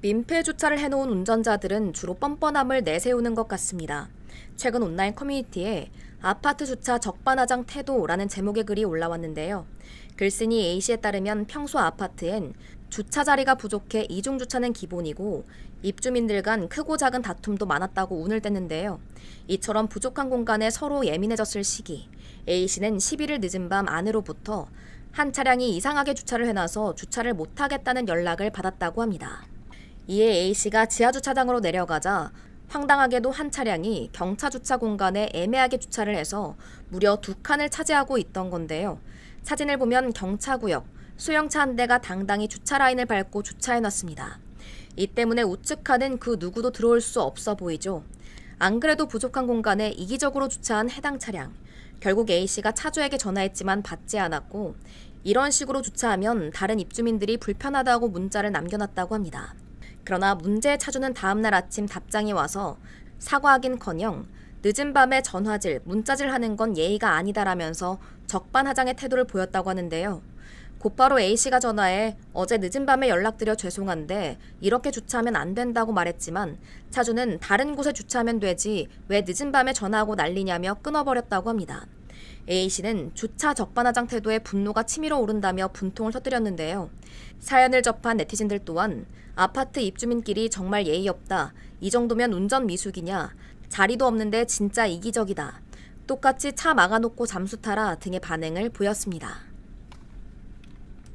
민폐 주차를 해놓은 운전자들은 주로 뻔뻔함을 내세우는 것 같습니다. 최근 온라인 커뮤니티에 아파트 주차 적반하장 태도라는 제목의 글이 올라왔는데요. 글쓴이 A씨에 따르면 평소 아파트엔 주차 자리가 부족해 이중 주차는 기본이고 입주민들 간 크고 작은 다툼도 많았다고 운을 뗐는데요. 이처럼 부족한 공간에 서로 예민해졌을 시기 A씨는 11일 늦은 밤 안으로부터 한 차량이 이상하게 주차를 해놔서 주차를 못하겠다는 연락을 받았다고 합니다. 이에 A씨가 지하주차장으로 내려가자 황당하게도 한 차량이 경차 주차 공간에 애매하게 주차를 해서 무려 두 칸을 차지하고 있던 건데요. 사진을 보면 경차구역, 소형차 한 대가 당당히 주차 라인을 밟고 주차해놨습니다. 이 때문에 우측 칸은 그 누구도 들어올 수 없어 보이죠. 안 그래도 부족한 공간에 이기적으로 주차한 해당 차량. 결국 A씨가 차주에게 전화했지만 받지 않았고, 이런 식으로 주차하면 다른 입주민들이 불편하다고 문자를 남겨놨다고 합니다. 그러나 문제 차주는 다음날 아침 답장이 와서 사과하긴커녕 늦은 밤에 전화질, 문자질 하는 건 예의가 아니다라면서 적반하장의 태도를 보였다고 하는데요. 곧바로 A씨가 전화해 어제 늦은 밤에 연락드려 죄송한데 이렇게 주차하면 안 된다고 말했지만 차주는 다른 곳에 주차하면 되지 왜 늦은 밤에 전화하고 난리냐며 끊어버렸다고 합니다. A씨는 조차 적반하장 태도에 분노가 치밀어 오른다며 분통을 터뜨렸는데요. 사연을 접한 네티즌들 또한 아파트 입주민끼리 정말 예의 없다. 이 정도면 운전 미숙이냐. 자리도 없는데 진짜 이기적이다. 똑같이 차 막아놓고 잠수 타라 등의 반응을 보였습니다.